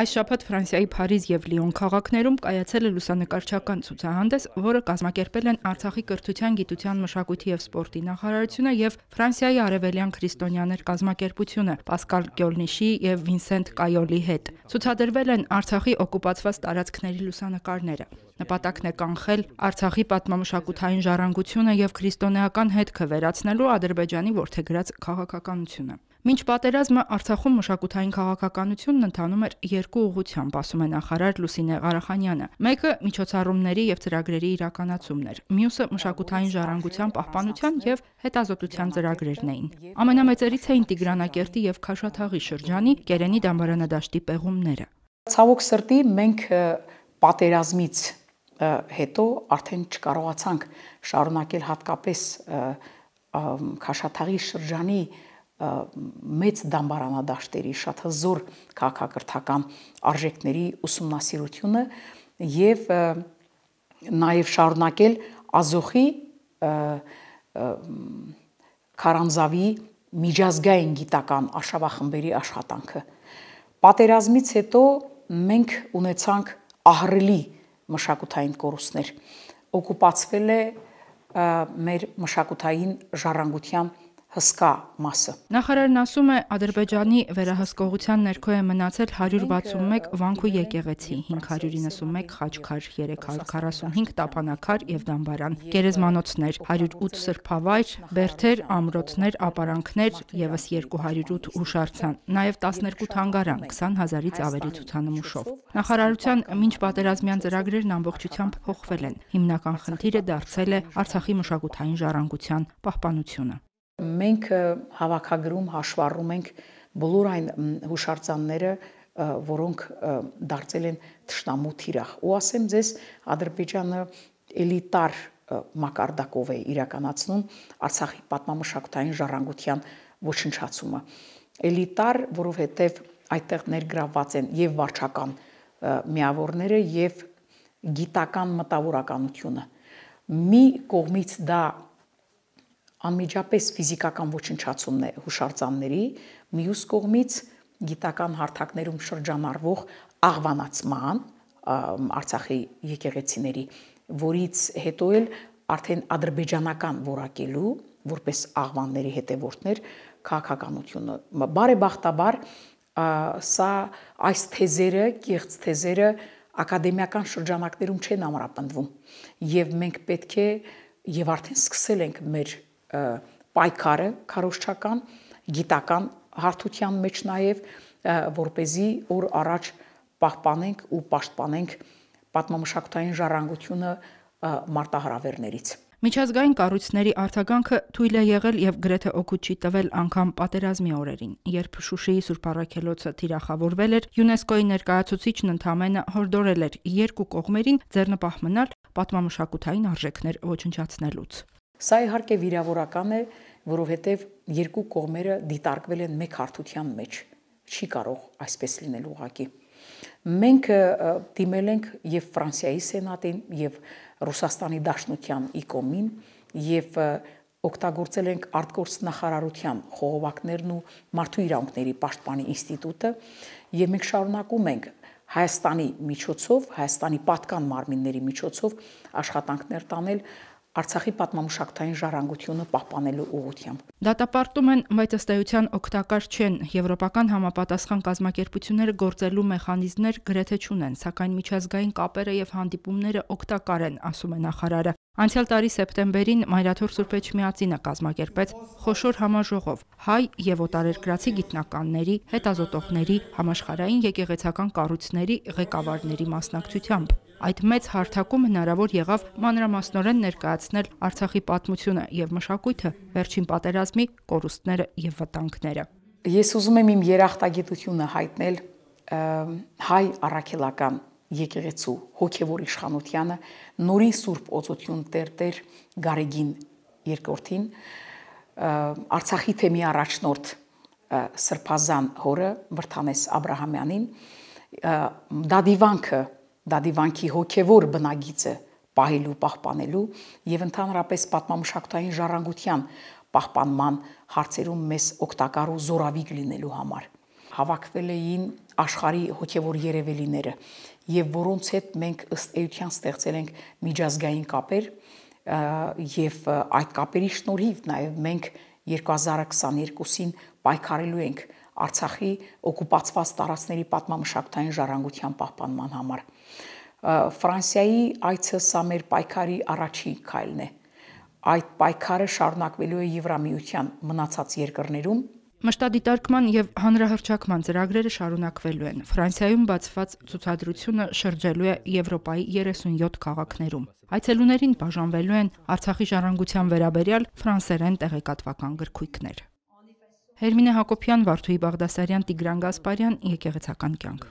Այս շաբաթ Ֆրանսիայի Փարիզ եւ Լիոն քաղաքներում կայացել է լուսանկարչական ցուցահանդես, որը կազմակերպել են Արցախի կրթության, գիտության, մշակույթի եւ սպորտի նախարարությունը եւ Ֆրանսիայի Արևելյան քրիստոնյաներ կազմակերպությունը Պասկալ Գյոլնիշի եւ Վինսենտ Կայոլի հետ։ Ցուցադրվել են Արցախի օկուպացված տարածքների լուսանկարները։ Նպատակն է կանխել Արցախի պատմամշակութային ժառանգությունը եւ քրիստոնեական հետքը վերացնելու Ադրբեջանի ворթեգրած քաղաքականությունը։ Մինչ պատերազմը Արցախում մշակութային քաղաքականությունն ընթանում էր երկու ուղությամբ, ասում է նախարար Լուսինե Ղարախանյանը։ Մեկը միջոցառումների եւ ծրագրերի իրականացումն էր, մյուսը մշակութային ժառանգության պահպանության եւ հետազոտության ծրագրերն էին։ Ամենամեծերից էին Տիգրանակերտի եւ Քաշաթաղի շրջանի Կերենի դամբարանադաշտի պեղումները։ Ցավոք սրտի մենք պատերազմից հետո արդեն չկարողացանք շարունակել հատկապես Քաշաթաղի շրջանի մեծ դամբարանադաշտերի շատ հզոր քաղաքակրթական արժեքների ուսումնասիրությունը եւ նաեւ շարունակել Ազոխի Քարանզավի միջազգային գիտական արշավախմբերի աշխատանքը։ Պատերազմից հետո մենք ունեցանք ահռելի մշակութային կորուստներ։ Օկուպացվել է մեր մշակութային ժառանգության հսկա մասը։ Նախարարն ասում է Ադրբեջանի վերահսկողության ներքո է մնացել 161 վանքու եկեղեցի, 591 խաչքար, 345 տապանակար եւ դամբարան, գերեզմանոցներ, 108 սրբավայր, բերդեր, ամրոցներ, ապարանքներ եւս 208 հուշարձան, նաեւ 12 թանգարան 20000-ից ավելի ցուցանմուշով։ Նախարարության մինչ պատերազմյան ծրագրերն ամբողջությամբ փոխվել են։ Հիմնական խնդիրը դարձել է Արցախի մշակութային ժառանգության պահպանությունը։ Մենք հավաքագրում հաշվառում ենք բոլոր այն հուշարձանները, որոնք դարձել են ճշտամու թիրախ։ Ու ասեմ ձեզ, Ադրբեջանը էլիտար մակարդակով է իրականացնում Արցախի պատմամշակութային ժառանգության ոչնչացումը։ Էլիտար, որովհետև այդտեղ ներգրավված են եւ վարչական միավորները եւ գիտական մտավորականությունը։ Մի կողմից դա անմիջապես ֆիզիկական ոչնչացումն է հուշարձանների, մյուս կողմից գիտական հարթակներում շրջանառվող աղվանացման Արցախի եկեղեցիների, որից հետո էլ արդեն ադրբեջանական որակելու որպես աղվանների հետևորդներ քաղաքականությունը բարեբախտաբար սա այս թեզերը, կեղծ թեզերը ակադեմիական շրջանակներում չեն ամրապնդվում եւ մենք պետք է եւ արդեն սկսել ենք մեր պայքարը քարոշչական գիտական հարթության մեջ նաև որ เป զի օր առաջ պահպանենք ու պաշտպանենք պատմամշակութային ժառանգությունը մարտահրավերներից Միջազգային կառույցների արձագանքը թույլ է եղել եւ գրեթե օգուտ չի տվել անգամ պատերազմի օրերին, երբ Շուշիի Սուրբ Առաքելոցը թիրախավորվել էր, ՅՈՒՆԵՍԿՕ-ի ներկայացուցիչն ընդամենը հորդորել էր երկու կողմերին ձեռնպահ մնալ պատմամշակութային արժեքներ ոչնչացնելուց։ Սա իհարկե վիրավորական է, որովհետև երկու կողմերը դիտարկվել են մեկ հարթության մեջ։ Չի կարող այսպես լինել ուղակի։ Մենք դիմել ենք եւ Ֆրանսիայի սենատին եւ Ռուսաստանի Դաշնության իկոմին եւ օգտագործել ենք արտգործնախարարության խողովակներն ու մարդու իրավունքների պաշտպանի ինստիտուտը եւ մենք շարունակում ենք Հայաստանի միջոցով, Հայաստանի պատկան մարմինների միջոցով աշխատանքներ տանել Արցախի պատմամշակութային ժառանգությունը պահպանելու ուղղությամբ։ Դատապարտում են, բայց ըստ էության օգտակար չեն։ Եվրոպական համապատասխան կազմակերպությունները գործելու մեխանիզմներ գրեթե չունեն, սակայն միջազգային կապերը եւ հանդիպումները օգտակար են, ասում է նախարարը։ Անցյալ տարի սեպտեմբերին Մայրաթոր Սուրբ Էջմիածինը կազմակերպեց խոշոր համաժողով հայ եւ օտարերկրացի գիտնականների, հետազոտողների, համաշխարհային եկեղեցական կառույցների ղեկավարների մասնակցությամբ այդ մեծ հարթակում հնարավոր եղավ մանրամասնորեն ներկայացնել Արցախի պատմությունը եւ մշակույթը, վերջին պատերազմի կորուստները եւ վտանգները։ Ես ուզում եմ իմ երախտագիտությունը հայտնել հայ առաքելական եկեղեցու հոգևոր իշխանությանը նորին Սուրբ Օծություն Տերտեր Գարեգին երկրորդին Արցախի թեմի առաջնորդ Սրբազան հորը Վրթանես Աբ รา համյանին դա դիվանքը Դա դիվանքի հոգևոր բնագիծը պահելու, պահպանելու եւ ընդհանրապես պատմամշակութային ժառանգության պահպանման հարցերում մեզ օգտակար ու զորավիգ լինելու համար հավաքվել էին աշխարհի հոգևոր երևելիները եւ որոնց հետ մենք ըստ էության ստեղծել ենք միջազգային կապեր եւ այդ կապերի շնորհիվ նաեւ մենք 2022-ին պայքարելու ենք Արցախի օկուպացված տարածքների պատմամշակութային ժառանգության պահպանման համար։ Ֆրանսիայի այցը սա մեր պայքարի առաջին քայլն է։ Այդ պայքարը շարունակվելու է Եվրամիության մնացած երկրներում Մշտադիտարկման եւ հանրահրճակման ծրագրերը շարունակվելու են։ Ֆրանսիայում բացված ցուցադրությունը շրջելու է Եվրոպայի 37 քաղաքներում։ Այցելուներին բաժանվելու են Արցախի ժառանգության վերաբերյալ ֆրանսերեն տեղեկատվական գրքույկներ։ Հերմինե Հակոբյան, Վարդուհի Բաղդասարյան, Տիգրան Գասպարյան, Եկեղեցական կյանք։